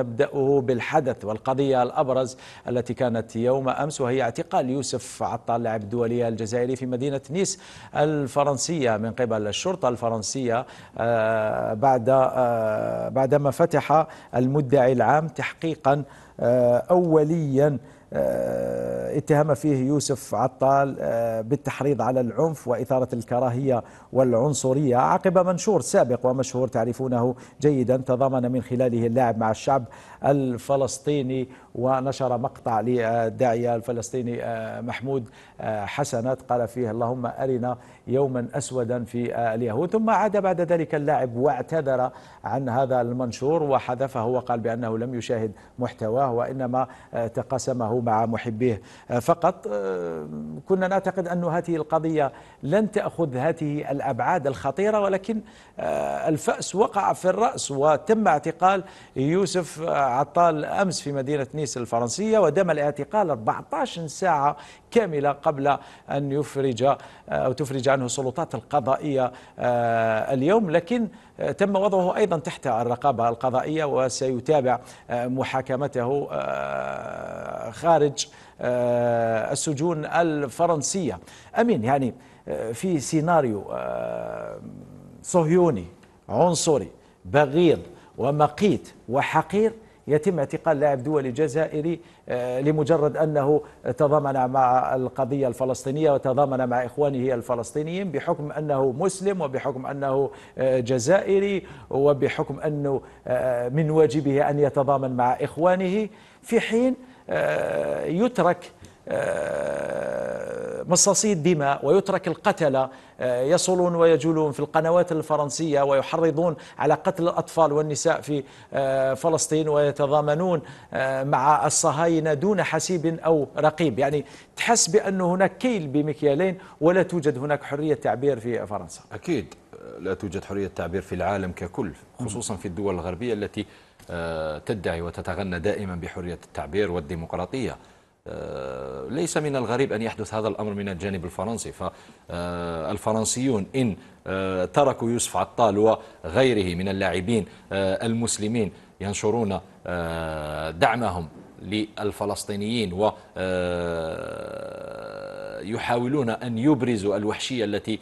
نبدأه بالحدث والقضية الأبرز التي كانت يوم أمس وهي اعتقال يوسف عطال لاعب الدولية الجزائري في مدينة نيس الفرنسية من قبل الشرطة الفرنسية آه، بعد آه، بعدما فتح المدعي العام تحقيقا آه، أوليا آه، اتهم فيه يوسف عطال آه، بالتحريض على العنف وإثارة الكراهية والعنصرية عقب منشور سابق ومشهور تعرفونه جيدا تضامن من خلاله اللاعب مع الشعب الفلسطيني ونشر مقطع للداعية الفلسطيني محمود حسنات قال فيه اللهم أرنا يوما أسودا في اليهود ثم عاد بعد ذلك اللاعب واعتذر عن هذا المنشور وحذفه وقال بأنه لم يشاهد محتوى راه وإنما آه، تقاسمه مع محبيه آه، فقط آه، كنا نعتقد أن هذه القضية لن تأخذ هذه الأبعاد الخطيرة ولكن الفأس وقع في الرأس وتم اعتقال يوسف عطال أمس في مدينة نيس الفرنسية ودم الاعتقال 14 ساعة كاملة قبل أن يفرج أو تفرج عنه السلطات القضائية اليوم لكن تم وضعه أيضا تحت الرقابة القضائية وسيتابع محاكمته أو آه، خارج آه، السجون الفرنسية أمين يعني آه، في سيناريو صهيوني عنصري بغيض ومقيت وحقير يتم اعتقال لاعب دولي جزائري آه، لمجرد أنه تضامن مع القضية الفلسطينية وتضامن مع إخوانه الفلسطينيين بحكم أنه مسلم وبحكم أنه آه، جزائري وبحكم أنه آه، من واجبه أن يتضامن مع إخوانه في حين يترك مصاصي الدماء ويترك القتلة آه، يصلون ويجولون في القنوات الفرنسية ويحرضون على قتل الأطفال والنساء في آه، فلسطين ويتضامنون آه، مع الصهاينة دون حسيب أو رقيب يعني تحس بأن هناك كيل بمكيالين ولا توجد هناك حرية تعبير في فرنسا أكيد لا توجد حرية تعبير في العالم ككل خصوصا في الدول الغربية التي تدعي وتتغنى دائما بحرية التعبير والديمقراطية ليس من الغريب أن يحدث هذا الأمر من الجانب الفرنسي فالفرنسيون إن آه، تركوا يوسف عطال وغيره من اللاعبين آه، المسلمين ينشرون آه، دعمهم للفلسطينيين و يحاولون أن يبرزوا الوحشية التي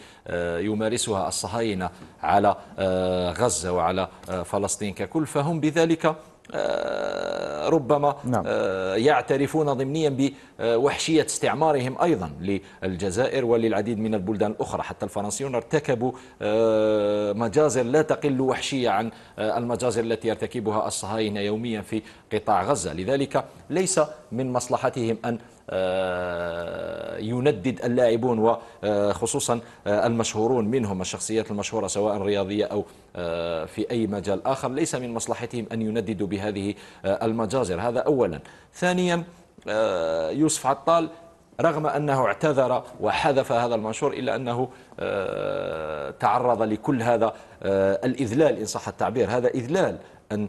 يمارسها الصهاينة على غزة وعلى فلسطين ككل فهم بذلك ربما نعم. آه، يعترفون ضمنيا بوحشية استعمارهم أيضا للجزائر وللعديد من البلدان الأخرى حتى الفرنسيون ارتكبوا آه، مجازر لا تقل وحشية عن آه، المجازر التي يرتكبها الصهاينة يوميا في قطاع غزة لذلك ليس من مصلحتهم أن آه، يندد اللاعبون وخصوصا آه، آه، المشهورون منهم الشخصيات المشهورة سواء رياضية أو في أي مجال آخر ليس من مصلحتهم أن ينددوا بهذه المجازر هذا أولا ثانيا يوسف عطال رغم أنه اعتذر وحذف هذا المنشور إلا أنه تعرض لكل هذا الإذلال إن صح التعبير هذا إذلال أن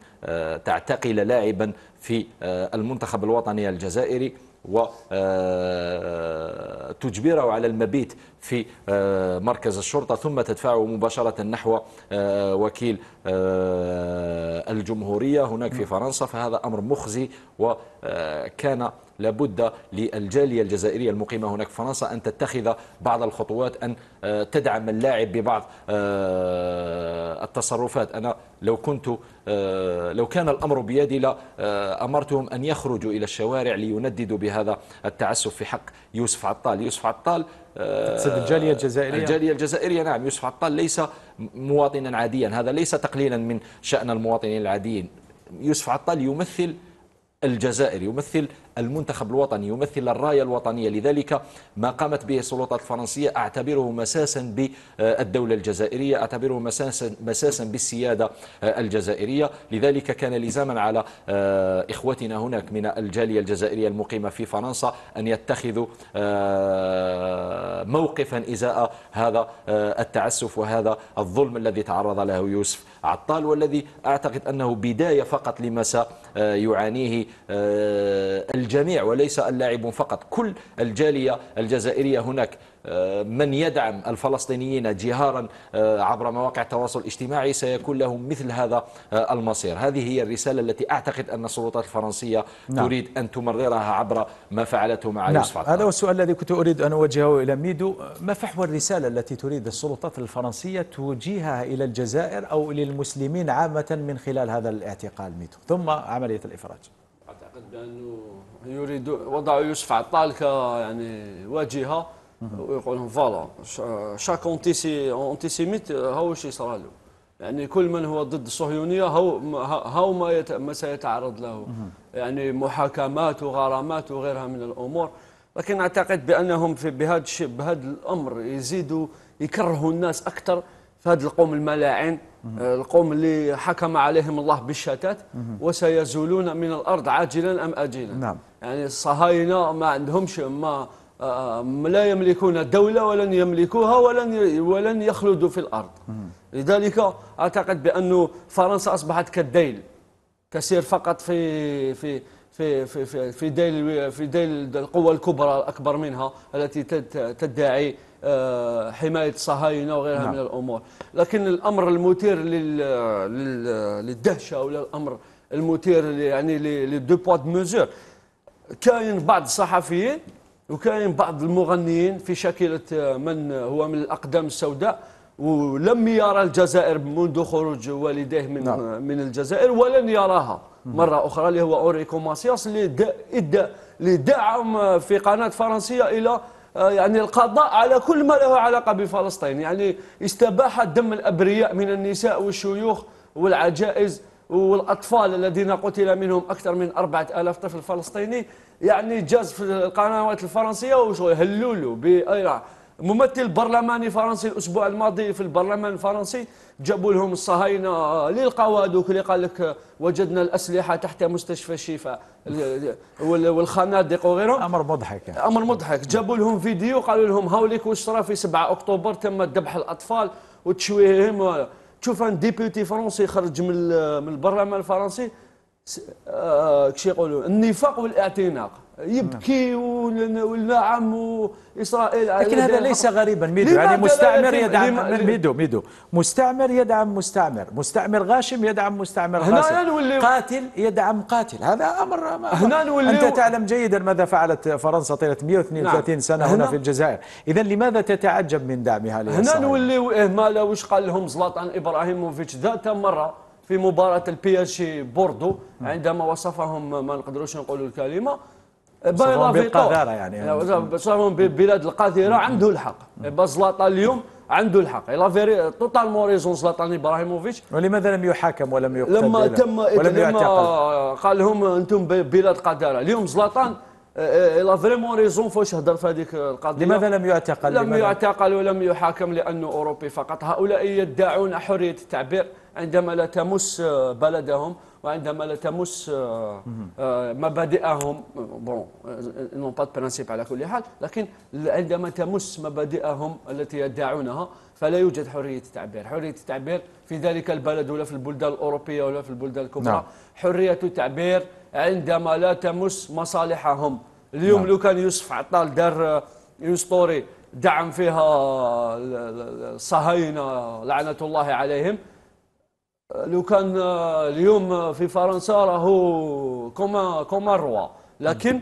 تعتقل لاعبا في المنتخب الوطني الجزائري وتجبره على المبيت في آه، مركز الشرطة ثم تدفعه مباشرة نحو آه، وكيل آه، الجمهورية هناك في نعم. فرنسا فهذا أمر مخزي وكان لابد للجالية الجزائرية المقيمة هناك في فرنسا أن تتخذ بعض الخطوات أن تدعم اللاعب ببعض التصرفات أنا لو كنت لو كان الأمر بيدي لأمرتهم أن يخرجوا إلى الشوارع لينددوا بهذا التعسف في حق يوسف عطال يوسف عطال تقصد الجالية آه، الجزائرية الجالية الجزائرية نعم يوسف عطال ليس مواطنا عاديا هذا ليس تقليلا من شأن المواطنين العاديين يوسف عطال يمثل الجزائر يمثل المنتخب الوطني يمثل الراية الوطنية لذلك ما قامت به السلطات الفرنسية أعتبره مساسا بالدولة الجزائرية أعتبره مساسا, مساسا بالسيادة الجزائرية لذلك كان لزاما على آه، إخوتنا هناك من الجالية الجزائرية المقيمة في فرنسا أن يتخذوا آه، موقفا إزاء هذا آه، التعسف وهذا الظلم الذي تعرض له يوسف عطال والذي أعتقد أنه بداية فقط لما سيعانيه الجميع وليس اللاعبون فقط كل الجالية الجزائرية هناك آه، من يدعم الفلسطينيين جهارا آه، عبر مواقع التواصل الاجتماعي سيكون لهم مثل هذا آه، المصير هذه هي الرسالة التي أعتقد أن السلطات الفرنسية نعم. تريد أن تمررها عبر ما فعلته مع نعم. يوسف هذا هو السؤال الذي كنت أريد أن أوجهه إلى ميدو ما فحوى الرسالة التي تريد السلطات الفرنسية توجيهها إلى الجزائر أو للمسلمين عامة من خلال هذا الاعتقال ميدو ثم عملية الإفراج اعتقد بانه يريد وضعوا يوسف عطال ك يعني واجهه ويقول لهم فوالا شاك اونتيسي اونتيسيميت هو واش يصرى له يعني كل من هو ضد الصهيونيه هو هو ما, يت... ما سيتعرض له يعني محاكمات وغرامات وغيرها من الامور لكن اعتقد بانهم في بهذا الشيء بهذا الامر يزيدوا يكرهوا الناس اكثر في هذا القوم الملاعن آه، القوم اللي حكم عليهم الله بالشتات وسيزولون من الأرض عاجلا أم أجلا نعم. يعني الصهاينة ما عندهمش ما آه، آه، لا يملكون الدوله ولن يملكوها ولن ولن يخلدوا في الأرض لذلك أعتقد بأن فرنسا أصبحت كالديل تسير فقط في في في في في ديل في ديل القوى الكبرى الأكبر منها التي تدعي آه، حمايه الصهاينه وغيرها نعم. من الامور لكن الامر المثير للدهشه ولا الامر المثير يعني للدو بوا دو ميزور كاين بعض الصحفيين وكاين بعض المغنيين في شكلة من هو من الأقدام السوداء ولم يرى الجزائر منذ خروج والديه من نعم. من الجزائر ولن يراها مرة أخرى اللي هو أوريكو ماسياس اللي دعم في قناة فرنسية إلى آه، يعني القضاء على كل ما له علاقة بفلسطين يعني استباح دم الأبرياء من النساء والشيوخ والعجائز والأطفال الذين قتل منهم أكثر من أربعة ألاف طفل فلسطيني يعني جاز في القنوات الفرنسية وهلولوا بأيرع ممثل برلماني فرنسي الاسبوع الماضي في البرلمان الفرنسي جابوا لهم الصهاينه اللي لقاو هذوك اللي قال لك وجدنا الاسلحه تحت مستشفى الشفاء والخنادق وغيره امر مضحك امر مضحك جابوا لهم فيديو قالوا لهم هاوليك واش صرا في 7 اكتوبر تم ذبح الاطفال وتشويههم تشوف ان ديبيوتي فرنسي خرج من من البرلمان الفرنسي آه، كش يقولوا النفاق والاعتناق يبكي والنعم واسرائيل لكن هذا ليس غريبا ميدو يعني مستعمر يدعم ميدو ميدو مستعمر يدعم مستعمر مستعمر غاشم يدعم مستعمر غاشم قاتل يدعم قاتل هذا امر هنا نولي انت تعلم جيدا ماذا فعلت فرنسا طيله 132 نعم. سنه هنا, هنا في الجزائر اذا لماذا تتعجب من دعمها لها هنا نوليو اهمال واش قال لهم زلاطان ابراهيموفيتش ذات مره في مباراه البي البياشي بوردو عندما وصفهم ما نقدروش نقولوا الكلمه بايرا بالقذاره يعني صاروا ببلاد القذره عنده الحق بزلاطه اليوم عنده الحق لا فيري توتال موريزون زلاتان ابراهيموفيتش ولماذا لم يحاكم ولم يقتل لما تم ولم لما قال لهم انتم بلاد قذاره اليوم زلاطان لا فريمون ريزون فاش هضر في هذيك القضيه لماذا لم يعتقل لم يعتقل ولم يحاكم لانه اوروبي فقط هؤلاء يدعون حريه التعبير عندما لا تمس بلدهم وعندما لا تمس آه، آه، مبادئهم بون نون با برانسيب على كل حال لكن عندما تمس مبادئهم التي يدعونها فلا يوجد حرية التعبير حرية التعبير في ذلك البلد ولا في البلدان الأوروبية ولا في البلدان الكبرى نعم. حرية التعبير عندما لا تمس مصالحهم اليوم نعم. لو كان يوسف عطال دار آه، يوستوري دعم فيها الصهاينة لعنة الله عليهم لو كان آه، اليوم آه، في فرنسا راهو كوما كوما روا لكن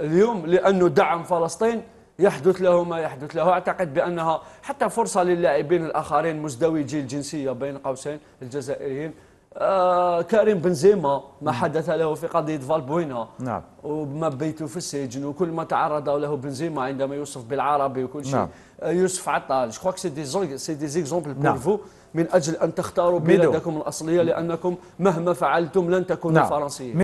اليوم لانه دعم فلسطين يحدث له ما يحدث له اعتقد بانها حتى فرصه للاعبين الاخرين مزدوجي الجنسيه بين قوسين الجزائريين آه كريم بنزيما ما حدث له في قضية فالبوينا نعم وما بيته في السجن وكل ما تعرض له بنزيما عندما يوصف بالعربي وكل شيء نعم. آه، يوسف عطال جو سي دي سي دي زيكزومبل بور فو من أجل أن تختاروا بلادكم الأصلية لأنكم مهما فعلتم لن تكونوا نعم. فرنسيين